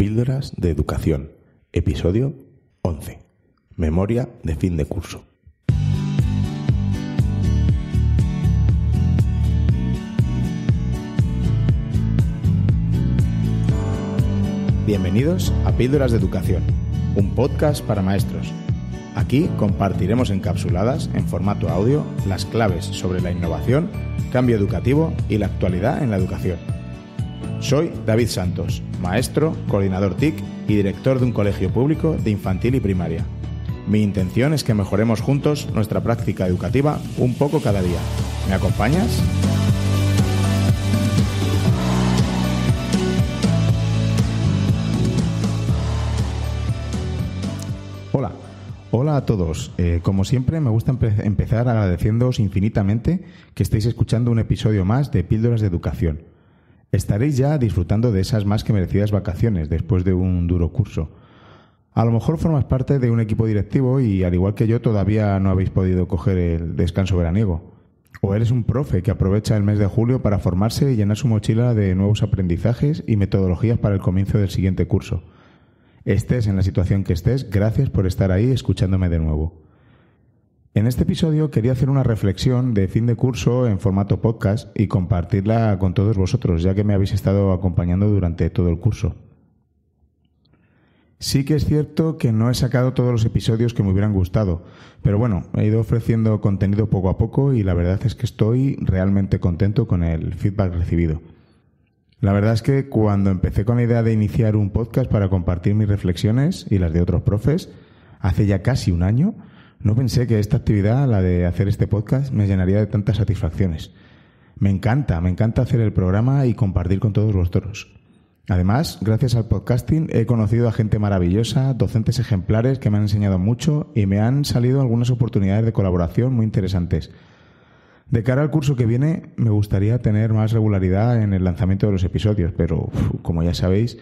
Píldoras de Educación, episodio 11. Memoria de fin de curso. Bienvenidos a Píldoras de Educación, un podcast para maestros Aquí compartiremos encapsuladas, en formato audio, las claves sobre la innovación, cambio educativo y la actualidad en la educación. Soy David Santos, maestro, coordinador TIC y director de un colegio público de infantil y primaria. Mi intención es que mejoremos juntos nuestra práctica educativa un poco cada día. ¿Me acompañas? Hola, hola a todos. Eh, como siempre, me gusta empezar agradeciéndoos infinitamente que estéis escuchando un episodio más de Píldoras de Educación Estaréis ya disfrutando de esas más que merecidas vacaciones después de un duro curso. A lo mejor formas parte de un equipo directivo y al igual que yo todavía no habéis podido coger el descanso veraniego. O eres un profe que aprovecha el mes de julio para formarse y llenar su mochila de nuevos aprendizajes y metodologías para el comienzo del siguiente curso. Estés en la situación que estés, gracias por estar ahí escuchándome de nuevo. En este episodio quería hacer una reflexión de fin de curso en formato podcast y compartirla con todos vosotros, ya que me habéis estado acompañando durante todo el curso. Sí que es cierto que no he sacado todos los episodios que me hubieran gustado, pero bueno, he ido ofreciendo contenido poco a poco y la verdad es que estoy realmente contento con el feedback recibido. La verdad es que cuando empecé con la idea de iniciar un podcast para compartir mis reflexiones y las de otros profes, hace ya casi un año, no pensé que esta actividad, la de hacer este podcast, me llenaría de tantas satisfacciones. Me encanta, me encanta hacer el programa y compartir con todos vosotros. Además, gracias al podcasting he conocido a gente maravillosa, docentes ejemplares que me han enseñado mucho y me han salido algunas oportunidades de colaboración muy interesantes. De cara al curso que viene, me gustaría tener más regularidad en el lanzamiento de los episodios, pero como ya sabéis,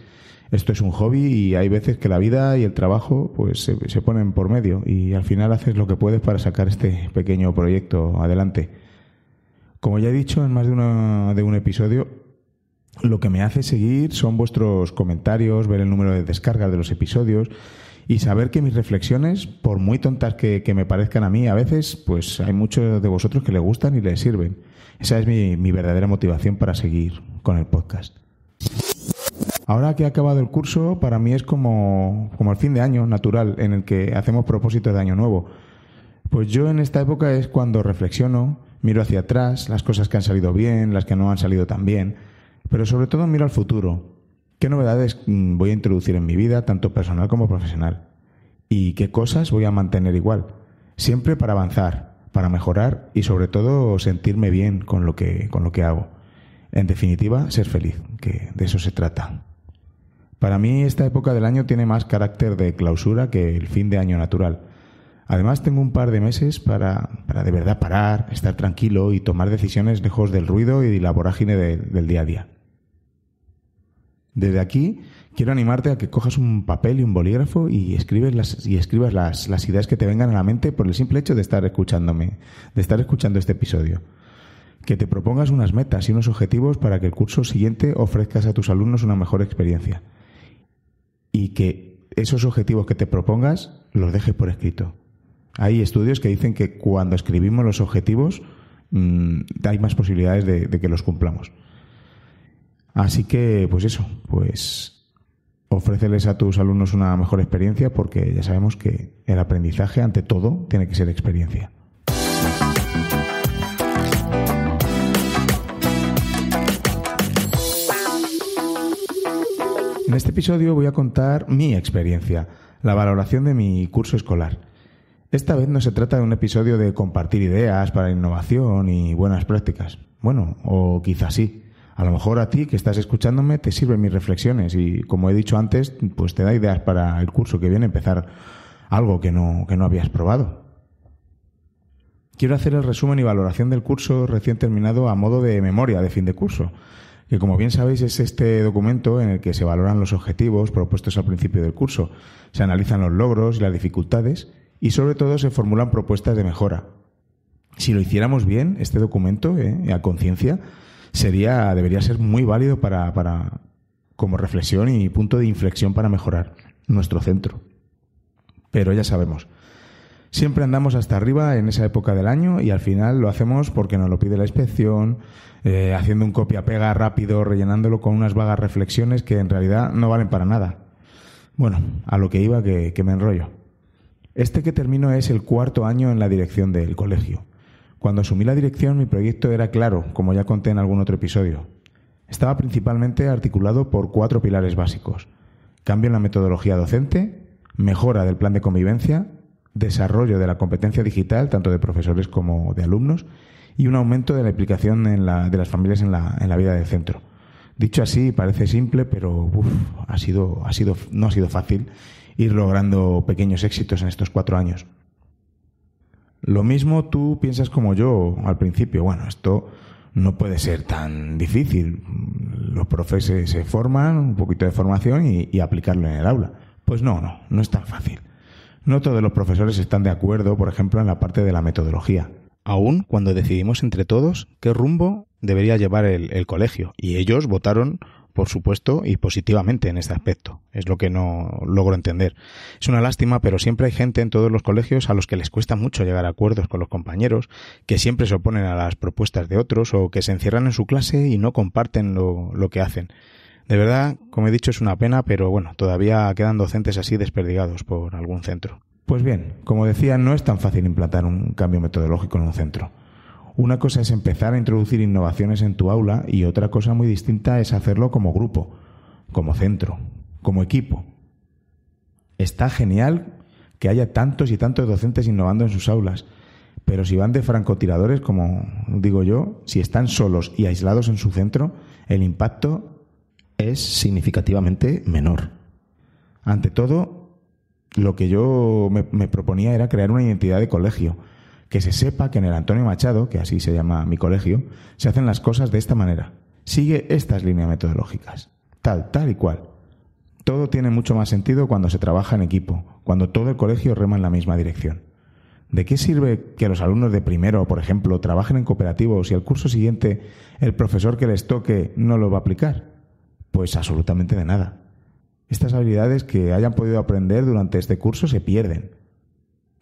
esto es un hobby y hay veces que la vida y el trabajo pues se, ponen por medio y al final haces lo que puedes para sacar este pequeño proyecto adelante. Como ya he dicho en más de, de un episodio, lo que me hace seguir son vuestros comentarios, ver el número de descargas de los episodios, y saber que mis reflexiones, por muy tontas que, me parezcan a mí, a veces, pues hay muchos de vosotros que le gustan y le sirven. Esa es mi, verdadera motivación para seguir con el podcast. Ahora que ha acabado el curso, para mí es como, como el fin de año natural en el que hacemos propósitos de año nuevo. Pues yo en esta época es cuando reflexiono, miro hacia atrás, las cosas que han salido bien, las que no han salido tan bien, pero sobre todo miro al futuro, ¿Qué novedades mm, voy a introducir en mi vida, tanto personal como profesional? ¿Y qué cosas voy a mantener igual? Siempre para avanzar, para mejorar y sobre todo sentirme bien con lo que, con lo que hago. En definitiva, ser feliz, que de eso se trata. Para mí esta época del año tiene más carácter de clausura que el fin de año natural. Además tengo un par de meses para, de verdad parar, estar tranquilo y tomar decisiones lejos del ruido y la vorágine del día a día. Desde aquí quiero animarte a que cojas un papel y un bolígrafo y, escribes y escribas las, ideas que te vengan a la mente por el simple hecho de estar escuchándome, de estar escuchando este episodio que te propongas unas metas y unos objetivos para que el curso siguiente ofrezcas a tus alumnos una mejor experiencia. Y que esos objetivos que te propongas los dejes por escrito. Hay estudios que dicen que cuando escribimos los objetivos mm, hay más posibilidades de que los cumplamos. Así que, pues eso, pues ofréceles a tus alumnos una mejor experiencia porque ya sabemos que el aprendizaje, ante todo, tiene que ser experiencia. En este episodio voy a contar mi experiencia, la valoración de mi curso escolar. Esta vez no se trata de un episodio de compartir ideas para innovación y buenas prácticas. Bueno, o quizás sí a lo mejor a ti que estás escuchándome te sirven mis reflexiones y como he dicho antes, pues te da ideas para el curso que viene empezar algo que no, habías probado. Quiero hacer el resumen y valoración del curso recién terminado a modo de memoria de fin de curso, que como bien sabéis es este documento en el que se valoran los objetivos propuestos al principio del curso, se analizan los logros y las dificultades y sobre todo se formulan propuestas de mejora. Si lo hiciéramos bien, este documento, eh, a conciencia, sería, debería ser muy válido para, para, como reflexión y punto de inflexión para mejorar nuestro centro. Pero ya sabemos, siempre andamos hasta arriba en esa época del año y al final lo hacemos porque nos lo pide la inspección, eh, haciendo un copia-pega rápido, rellenándolo con unas vagas reflexiones que en realidad no valen para nada. Bueno, a lo que iba que me enrollo. Este que termino es el cuarto año en la dirección del colegio. Cuando asumí la dirección mi proyecto era claro, como ya conté en algún otro episodio. Estaba principalmente articulado por cuatro pilares básicos. Cambio en la metodología docente, mejora del plan de convivencia, desarrollo de la competencia digital, tanto de profesores como de alumnos, y un aumento de la implicación de las familias en la, vida del centro. Dicho así, parece simple, pero ha sido, ha sido, no ha sido fácil ir logrando pequeños éxitos en estos cuatro años. Lo mismo tú piensas como yo al principio, bueno, esto no puede ser tan difícil. Los profes se, forman, un poquito de formación y, aplicarlo en el aula. Pues no, no, no es tan fácil. No todos los profesores están de acuerdo, por ejemplo, en la parte de la metodología. Aún cuando decidimos entre todos qué rumbo debería llevar el colegio. Y ellos votaron por supuesto, y positivamente en este aspecto. Es lo que no logro entender. Es una lástima, pero siempre hay gente en todos los colegios a los que les cuesta mucho llegar a acuerdos con los compañeros, que siempre se oponen a las propuestas de otros o que se encierran en su clase y no comparten lo, lo que hacen. De verdad, como he dicho, es una pena, pero bueno, todavía quedan docentes así desperdigados por algún centro. Pues bien, como decía, no es tan fácil implantar un cambio metodológico en un centro. Una cosa es empezar a introducir innovaciones en tu aula y otra cosa muy distinta es hacerlo como grupo, como centro, como equipo. Está genial que haya tantos y tantos docentes innovando en sus aulas, pero si van de francotiradores, como digo yo, si están solos y aislados en su centro, el impacto es significativamente menor. Ante todo, lo que yo me, proponía era crear una identidad de colegio que se sepa que en el Antonio Machado, que así se llama mi colegio, se hacen las cosas de esta manera. Sigue estas líneas metodológicas. Tal, tal y cual. Todo tiene mucho más sentido cuando se trabaja en equipo, cuando todo el colegio rema en la misma dirección. ¿De qué sirve que los alumnos de primero, por ejemplo, trabajen en cooperativos y al curso siguiente el profesor que les toque no lo va a aplicar? Pues absolutamente de nada. Estas habilidades que hayan podido aprender durante este curso se pierden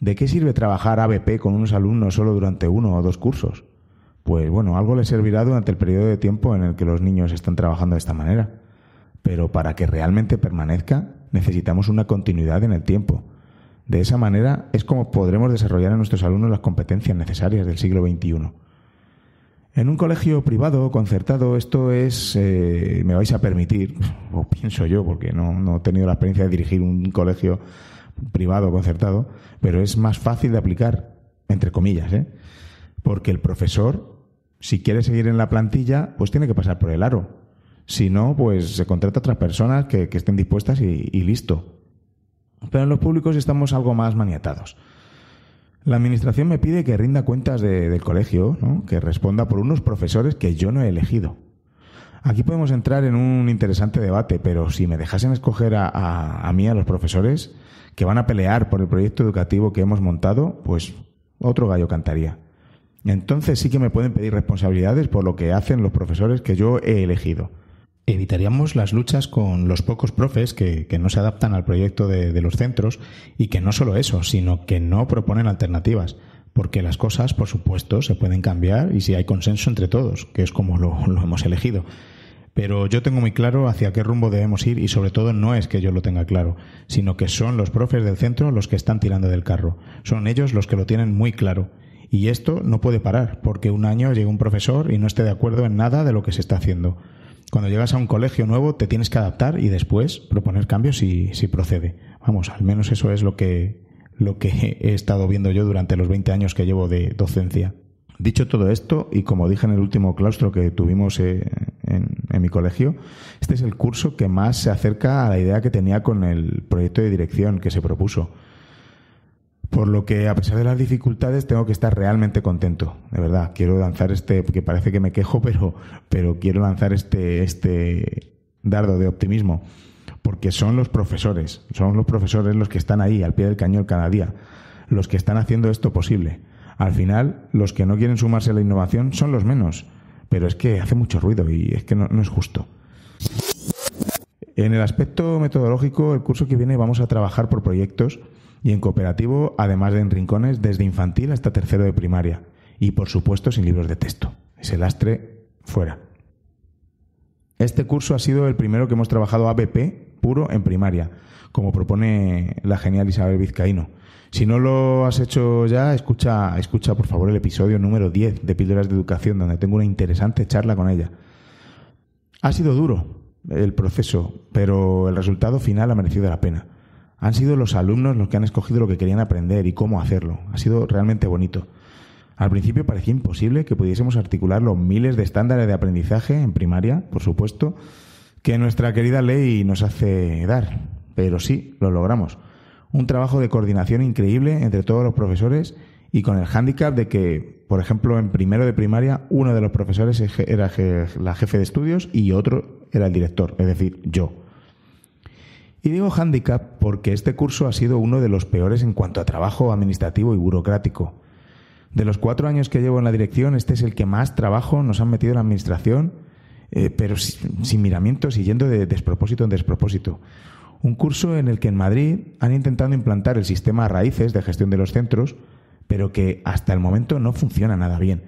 ¿De qué sirve trabajar ABP con unos alumnos solo durante uno o dos cursos? Pues bueno, algo les servirá durante el periodo de tiempo en el que los niños están trabajando de esta manera. Pero para que realmente permanezca, necesitamos una continuidad en el tiempo. De esa manera es como podremos desarrollar a nuestros alumnos las competencias necesarias del siglo XXI. En un colegio privado concertado esto es, eh, me vais a permitir, o pienso yo, porque no, no he tenido la experiencia de dirigir un colegio privado concertado, pero es más fácil de aplicar, entre comillas, ¿eh? porque el profesor, si quiere seguir en la plantilla, pues tiene que pasar por el aro. Si no, pues se contrata a otras personas que, estén dispuestas y, listo. Pero en los públicos estamos algo más maniatados. La administración me pide que rinda cuentas del colegio, que responda por unos profesores que yo no he elegido. Aquí podemos entrar en un interesante debate, pero si me dejasen escoger a mí, a los profesores, que van a pelear por el proyecto educativo que hemos montado, pues otro gallo cantaría. Entonces sí que me pueden pedir responsabilidades por lo que hacen los profesores que yo he elegido. Evitaríamos las luchas con los pocos profes que, no se adaptan al proyecto de, los centros y que no solo eso, sino que no proponen alternativas porque las cosas, por supuesto, se pueden cambiar y si hay consenso entre todos, que es como lo, lo hemos elegido pero yo tengo muy claro hacia qué rumbo debemos ir y sobre todo no es que yo lo tenga claro, sino que son los profes del centro los que están tirando del carro, son ellos los que lo tienen muy claro. Y esto no puede parar, porque un año llega un profesor y no esté de acuerdo en nada de lo que se está haciendo. Cuando llegas a un colegio nuevo te tienes que adaptar y después proponer cambios si, si procede. Vamos, al menos eso es lo que, lo que he estado viendo yo durante los 20 años que llevo de docencia. Dicho todo esto, y como dije en el último claustro que tuvimos eh, en, en mi colegio, este es el curso que más se acerca a la idea que tenía con el proyecto de dirección que se propuso. Por lo que, a pesar de las dificultades, tengo que estar realmente contento. De verdad, quiero lanzar este, porque parece que me quejo, pero, pero quiero lanzar este, este dardo de optimismo. Porque son los profesores, son los profesores los que están ahí, al pie del cañón cada día, los que están haciendo esto posible. Al final, los que no quieren sumarse a la innovación son los menos pero es que hace mucho ruido y es que no, es justo. En el aspecto metodológico, el curso que viene vamos a trabajar por proyectos y en cooperativo, además de en rincones, desde infantil hasta tercero de primaria. Y por supuesto sin libros de texto. Ese lastre fuera. Este curso ha sido el primero que hemos trabajado ABP puro en primaria, como propone la genial Isabel Vizcaíno. Si no lo has hecho ya, escucha, escucha por favor el episodio número 10 de Píldoras de Educación, donde tengo una interesante charla con ella. Ha sido duro el proceso, pero el resultado final ha merecido la pena. Han sido los alumnos los que han escogido lo que querían aprender y cómo hacerlo. Ha sido realmente bonito. Al principio parecía imposible que pudiésemos articular los miles de estándares de aprendizaje en primaria, por supuesto, que nuestra querida ley nos hace dar. Pero sí, lo logramos un trabajo de coordinación increíble entre todos los profesores y con el hándicap de que, por ejemplo, en primero de primaria, uno de los profesores era la jefe de estudios y otro era el director, es decir, yo. Y digo hándicap porque este curso ha sido uno de los peores en cuanto a trabajo administrativo y burocrático. De los cuatro años que llevo en la dirección, este es el que más trabajo nos han metido en la administración, eh, pero sin, sin miramientos y yendo de despropósito en despropósito un curso en el que en Madrid han intentado implantar el sistema raíces de gestión de los centros, pero que hasta el momento no funciona nada bien.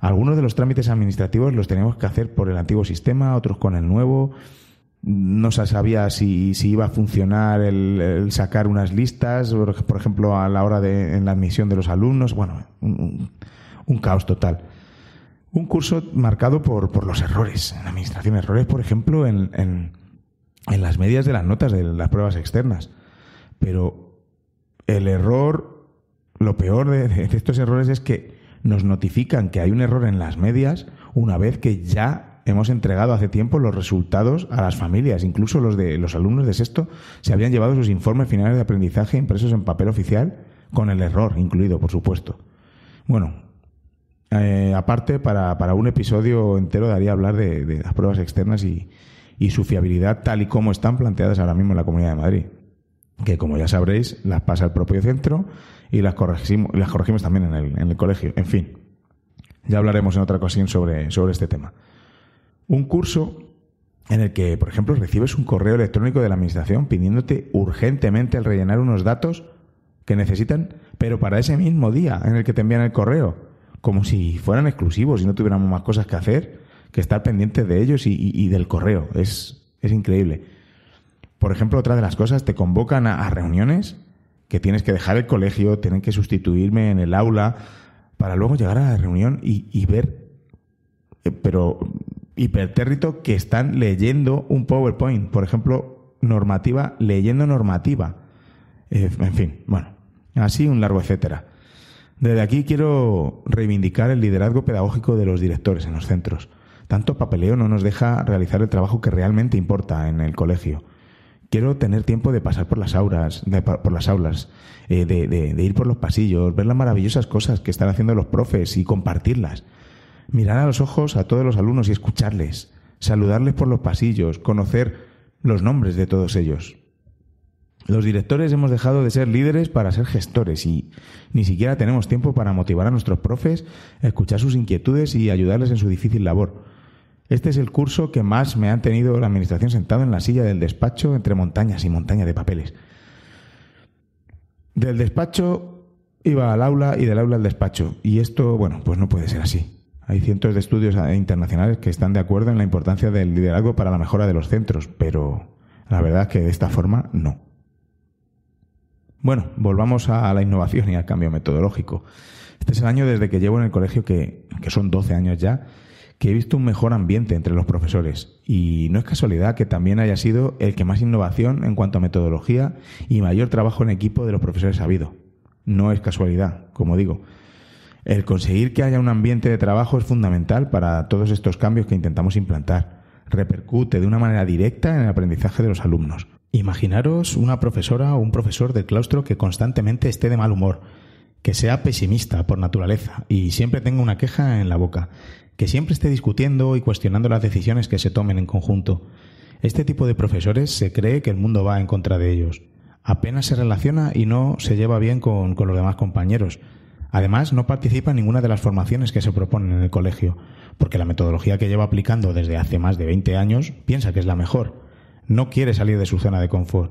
Algunos de los trámites administrativos los tenemos que hacer por el antiguo sistema, otros con el nuevo. No se sabía si, iba a funcionar el, sacar unas listas, por ejemplo, a la hora de en la admisión de los alumnos. Bueno, un, caos total. Un curso marcado por, los errores, en la administración, errores, por ejemplo, en en las medias de las notas de las pruebas externas. Pero el error, lo peor de, estos errores es que nos notifican que hay un error en las medias una vez que ya hemos entregado hace tiempo los resultados a las familias. Incluso los de los alumnos de sexto se habían llevado sus informes finales de aprendizaje impresos en papel oficial con el error incluido, por supuesto. Bueno, eh, aparte, para, para, un episodio entero daría hablar de las pruebas externas y, y su fiabilidad tal y como están planteadas ahora mismo en la Comunidad de Madrid. Que como ya sabréis, las pasa el propio centro y las corregimos, las corregimos también en el, en el colegio. En fin, ya hablaremos en otra ocasión sobre, sobre este tema. Un curso en el que, por ejemplo, recibes un correo electrónico de la Administración pidiéndote urgentemente el rellenar unos datos que necesitan, pero para ese mismo día en el que te envían el correo, como si fueran exclusivos y no tuviéramos más cosas que hacer, que estar pendiente de ellos y, del correo. Es, increíble. Por ejemplo, otra de las cosas, te convocan a, reuniones que tienes que dejar el colegio, tienen que sustituirme en el aula, para luego llegar a la reunión y, ver, eh, pero hipertérrito, que están leyendo un PowerPoint, por ejemplo, normativa, leyendo normativa. Eh, en fin, bueno, así un largo etcétera. Desde aquí quiero reivindicar el liderazgo pedagógico de los directores en los centros. Tanto papeleo no nos deja realizar el trabajo que realmente importa en el colegio. Quiero tener tiempo de pasar por las aulas, de, por las aulas, eh, ir por los pasillos, ver las maravillosas cosas que están haciendo los profes y compartirlas. Mirar a los ojos a todos los alumnos y escucharles, saludarles por los pasillos, conocer los nombres de todos ellos. Los directores hemos dejado de ser líderes para ser gestores y ni siquiera tenemos tiempo para motivar a nuestros profes, escuchar sus inquietudes y ayudarles en su difícil labor. Este es el curso que más me han tenido la administración sentado en la silla del despacho entre montañas y montañas de papeles. Del despacho iba al aula y del aula al despacho. Y esto, bueno, pues no puede ser así. Hay cientos de estudios eh, internacionales que están de acuerdo en la importancia del liderazgo para la mejora de los centros, pero la verdad es que de esta forma no. Bueno, volvamos a la innovación y al cambio metodológico. Este es el año desde que llevo en el colegio, que, que son 12 años ya, que he visto un mejor ambiente entre los profesores y no es casualidad que también haya sido el que más innovación en cuanto a metodología y mayor trabajo en equipo de los profesores ha habido. No es casualidad, como digo. El conseguir que haya un ambiente de trabajo es fundamental para todos estos cambios que intentamos implantar. Repercute de una manera directa en el aprendizaje de los alumnos. Imaginaros una profesora o un profesor de claustro que constantemente esté de mal humor, que sea pesimista por naturaleza y siempre tenga una queja en la boca, que siempre esté discutiendo y cuestionando las decisiones que se tomen en conjunto. Este tipo de profesores se cree que el mundo va en contra de ellos. Apenas se relaciona y no se lleva bien con, los demás compañeros. Además, no participa en ninguna de las formaciones que se proponen en el colegio, porque la metodología que lleva aplicando desde hace más de 20 años piensa que es la mejor. No quiere salir de su zona de confort.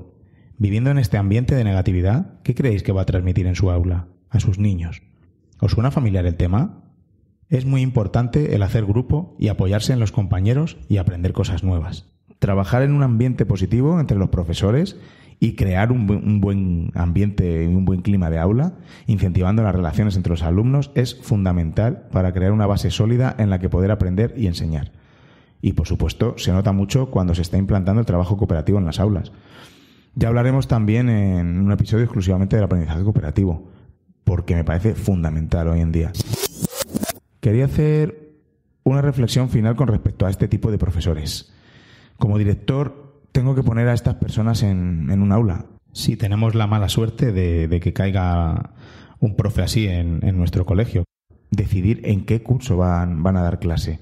Viviendo en este ambiente de negatividad, ¿qué creéis que va a transmitir en su aula? a sus niños. ¿Os suena familiar el tema? Es muy importante el hacer grupo y apoyarse en los compañeros y aprender cosas nuevas. Trabajar en un ambiente positivo entre los profesores y crear un, un buen ambiente y un buen clima de aula, incentivando las relaciones entre los alumnos, es fundamental para crear una base sólida en la que poder aprender y enseñar. Y por supuesto, se nota mucho cuando se está implantando el trabajo cooperativo en las aulas. Ya hablaremos también en un episodio exclusivamente del aprendizaje cooperativo, porque me parece fundamental hoy en día. Quería hacer una reflexión final con respecto a este tipo de profesores. Como director, tengo que poner a estas personas en, un aula. Si tenemos la mala suerte de, que caiga un profe así en, nuestro colegio. Decidir en qué curso van, van a dar clase.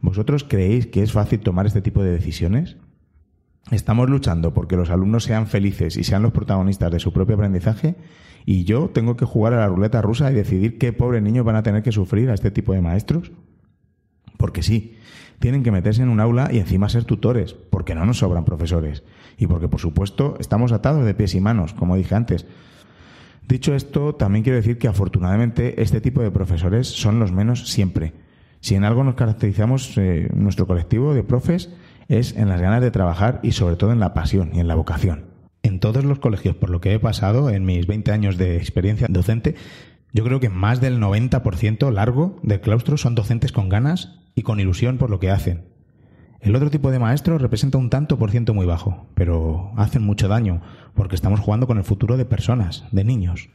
¿Vosotros creéis que es fácil tomar este tipo de decisiones? ¿Estamos luchando porque los alumnos sean felices y sean los protagonistas de su propio aprendizaje? y yo tengo que jugar a la ruleta rusa y decidir qué pobres niños van a tener que sufrir a este tipo de maestros. Porque sí, tienen que meterse en un aula y encima ser tutores, porque no nos sobran profesores. Y porque, por supuesto, estamos atados de pies y manos, como dije antes. Dicho esto, también quiero decir que afortunadamente este tipo de profesores son los menos siempre. Si en algo nos caracterizamos eh, nuestro colectivo de profes es en las ganas de trabajar y sobre todo en la pasión y en la vocación en todos los colegios por lo que he pasado en mis 20 años de experiencia docente, yo creo que más del 90% largo del claustro son docentes con ganas y con ilusión por lo que hacen. El otro tipo de maestro representa un tanto por ciento muy bajo, pero hacen mucho daño porque estamos jugando con el futuro de personas, de niños.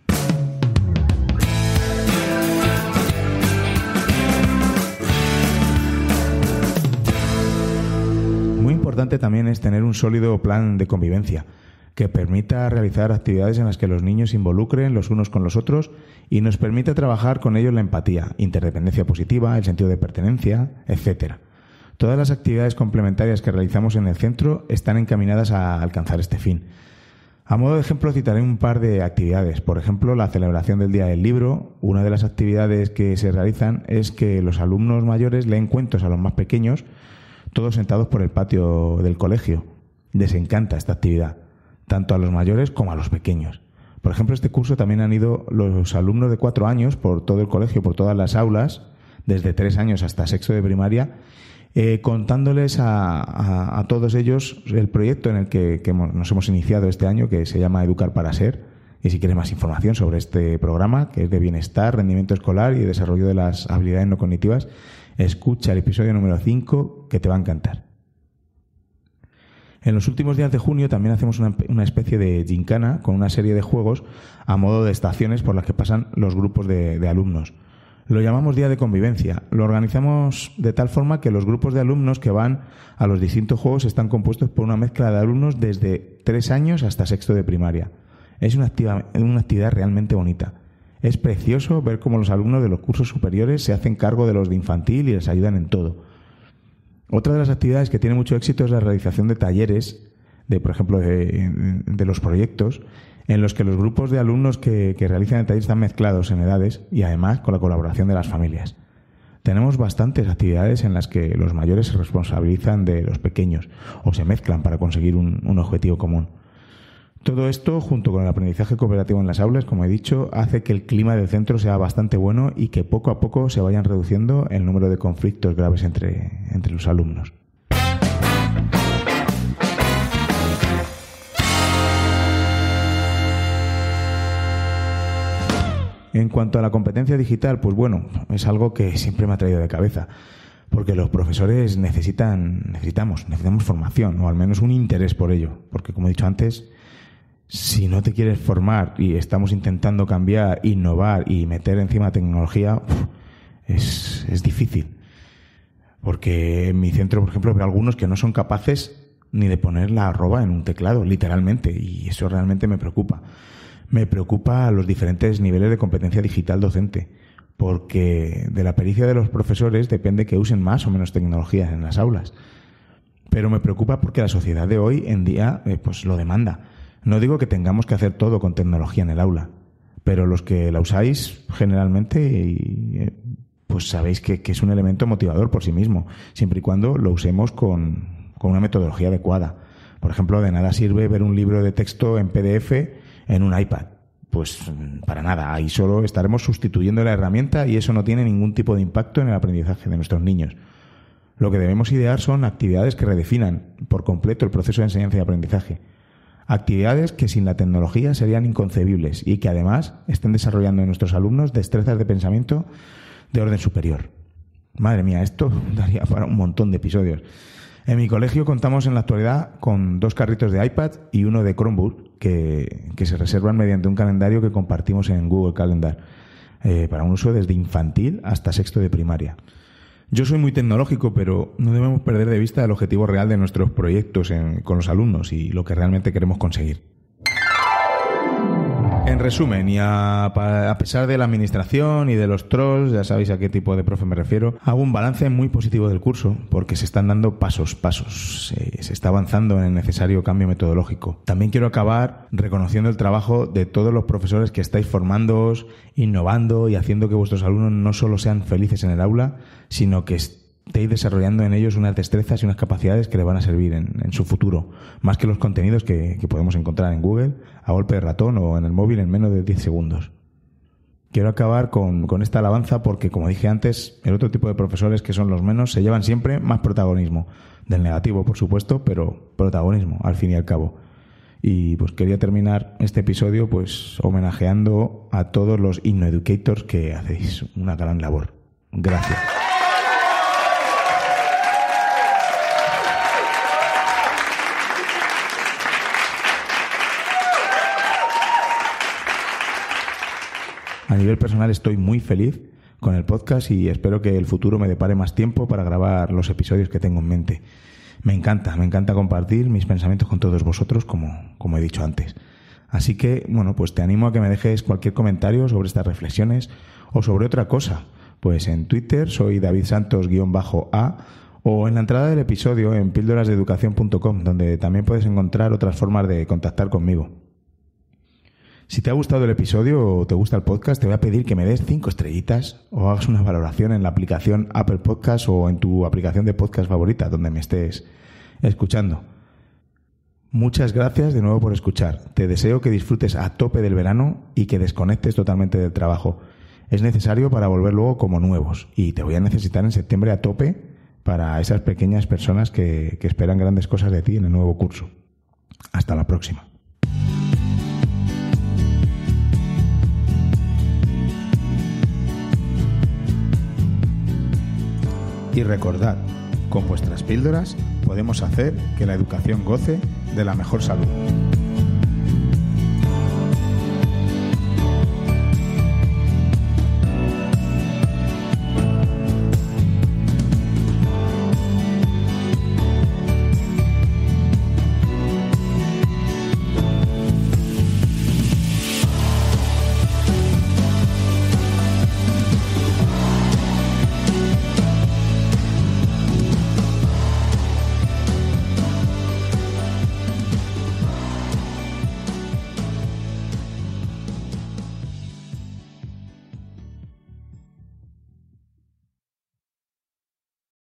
Muy importante también es tener un sólido plan de convivencia que permita realizar actividades en las que los niños se involucren los unos con los otros y nos permite trabajar con ellos la empatía, interdependencia positiva, el sentido de pertenencia, etc. Todas las actividades complementarias que realizamos en el centro están encaminadas a alcanzar este fin. A modo de ejemplo citaré un par de actividades, por ejemplo la celebración del Día del Libro. Una de las actividades que se realizan es que los alumnos mayores leen cuentos a los más pequeños, todos sentados por el patio del colegio. Les encanta esta actividad tanto a los mayores como a los pequeños. Por ejemplo, este curso también han ido los alumnos de cuatro años por todo el colegio, por todas las aulas, desde tres años hasta sexto de primaria, eh, contándoles a, todos ellos el proyecto en el que, nos hemos iniciado este año, que se llama Educar para Ser. Y si quieres más información sobre este programa, que es de bienestar, rendimiento escolar y desarrollo de las habilidades no cognitivas, escucha el episodio número 5, que te va a encantar. En los últimos días de junio también hacemos una, especie de gincana con una serie de juegos a modo de estaciones por las que pasan los grupos de, alumnos. Lo llamamos día de convivencia. Lo organizamos de tal forma que los grupos de alumnos que van a los distintos juegos están compuestos por una mezcla de alumnos desde tres años hasta sexto de primaria. Es una actividad realmente bonita. Es precioso ver cómo los alumnos de los cursos superiores se hacen cargo de los de infantil y les ayudan en todo. Otra de las actividades que tiene mucho éxito es la realización de talleres, de, por ejemplo, de, los proyectos, en los que los grupos de alumnos que, realizan el taller están mezclados en edades y además con la colaboración de las familias. Tenemos bastantes actividades en las que los mayores se responsabilizan de los pequeños o se mezclan para conseguir un objetivo común. Todo esto, junto con el aprendizaje cooperativo en las aulas, como he dicho, hace que el clima del centro sea bastante bueno y que poco a poco se vayan reduciendo el número de conflictos graves entre, entre los alumnos. En cuanto a la competencia digital, pues bueno, es algo que siempre me ha traído de cabeza, porque los profesores necesitan, necesitamos, necesitamos formación o al menos un interés por ello, porque como he dicho antes, si no te quieres formar y estamos intentando cambiar, innovar y meter encima tecnología, es, difícil. Porque en mi centro, por ejemplo, veo algunos que no son capaces ni de poner la arroba en un teclado, literalmente, y eso realmente me preocupa. Me preocupa los diferentes niveles de competencia digital docente, porque de la pericia de los profesores depende que usen más o menos tecnologías en las aulas. Pero me preocupa porque la sociedad de hoy en día eh, pues lo demanda no digo que tengamos que hacer todo con tecnología en el aula, pero los que la usáis generalmente, eh, pues sabéis que, es un elemento motivador por sí mismo, siempre y cuando lo usemos con, con una metodología adecuada. Por ejemplo, de nada sirve ver un libro de texto en PDF en un iPad. Pues mm, para nada, ahí solo estaremos sustituyendo la herramienta y eso no tiene ningún tipo de impacto en el aprendizaje de nuestros niños. Lo que debemos idear son actividades que redefinan por completo el proceso de enseñanza y aprendizaje actividades que sin la tecnología serían inconcebibles y que además estén desarrollando en nuestros alumnos destrezas de pensamiento de orden superior. Madre mía, esto daría para un montón de episodios. En mi colegio contamos en la actualidad con dos carritos de iPad y uno de Chromebook que, se reservan mediante un calendario que compartimos en Google Calendar eh, para un uso desde infantil hasta sexto de primaria. Yo soy muy tecnológico, pero no debemos perder de vista el objetivo real de nuestros proyectos con los alumnos y lo que realmente queremos conseguir. En resumen, y a, pesar de la administración y de los trolls, ya sabéis a qué tipo de profe me refiero, hago un balance muy positivo del curso, porque se están dando pasos, pasos, se, está avanzando en el necesario cambio metodológico. También quiero acabar reconociendo el trabajo de todos los profesores que estáis formando, innovando y haciendo que vuestros alumnos no solo sean felices en el aula, sino que estén de ir desarrollando en ellos unas destrezas y unas capacidades que le van a servir en, su futuro, más que los contenidos que, podemos encontrar en Google a golpe de ratón o en el móvil en menos de 10 segundos. Quiero acabar con, con esta alabanza porque, como dije antes, el otro tipo de profesores que son los menos se llevan siempre más protagonismo, del negativo por supuesto, pero protagonismo al fin y al cabo. Y pues quería terminar este episodio pues homenajeando a todos los Innoeducators que hacéis una gran labor. Gracias. A nivel personal estoy muy feliz con el podcast y espero que el futuro me depare más tiempo para grabar los episodios que tengo en mente. Me encanta, me encanta compartir mis pensamientos con todos vosotros, como, he dicho antes. Así que, bueno, pues te animo a que me dejes cualquier comentario sobre estas reflexiones o sobre otra cosa. Pues en Twitter soy David Santos-A o en la entrada del episodio en píldorasdeeducación.com, donde también puedes encontrar otras formas de contactar conmigo. Si te ha gustado el episodio o te gusta el podcast, te voy a pedir que me des cinco estrellitas o hagas una valoración en la aplicación Apple Podcast o en tu aplicación de podcast favorita donde me estés escuchando. Muchas gracias de nuevo por escuchar. Te deseo que disfrutes a tope del verano y que desconectes totalmente del trabajo. Es necesario para volver luego como nuevos y te voy a necesitar en septiembre a tope para esas pequeñas personas que, que esperan grandes cosas de ti en el nuevo curso. Hasta la próxima. Y recordad, con vuestras píldoras podemos hacer que la educación goce de la mejor salud.